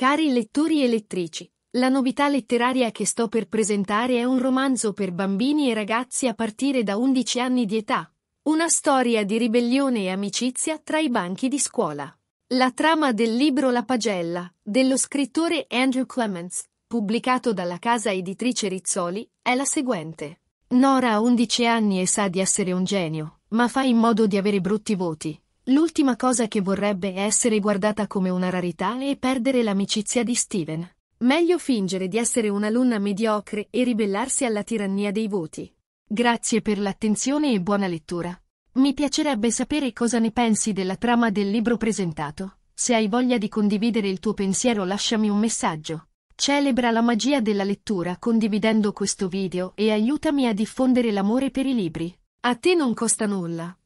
Cari lettori e lettrici, la novità letteraria che sto per presentare è un romanzo per bambini e ragazzi a partire da 11 anni di età. Una storia di ribellione e amicizia tra i banchi di scuola. La trama del libro La pagella, dello scrittore Andrew Clements, pubblicato dalla casa editrice Rizzoli, è la seguente. Nora ha 11 anni e sa di essere un genio, ma fa in modo di avere brutti voti. L'ultima cosa che vorrebbe è essere guardata come una rarità e perdere l'amicizia di Steven. Meglio fingere di essere un'alunna mediocre e ribellarsi alla tirannia dei voti. Grazie per l'attenzione e buona lettura. Mi piacerebbe sapere cosa ne pensi della trama del libro presentato. Se hai voglia di condividere il tuo pensiero lasciami un messaggio. Celebra la magia della lettura condividendo questo video e aiutami a diffondere l'amore per i libri. A te non costa nulla.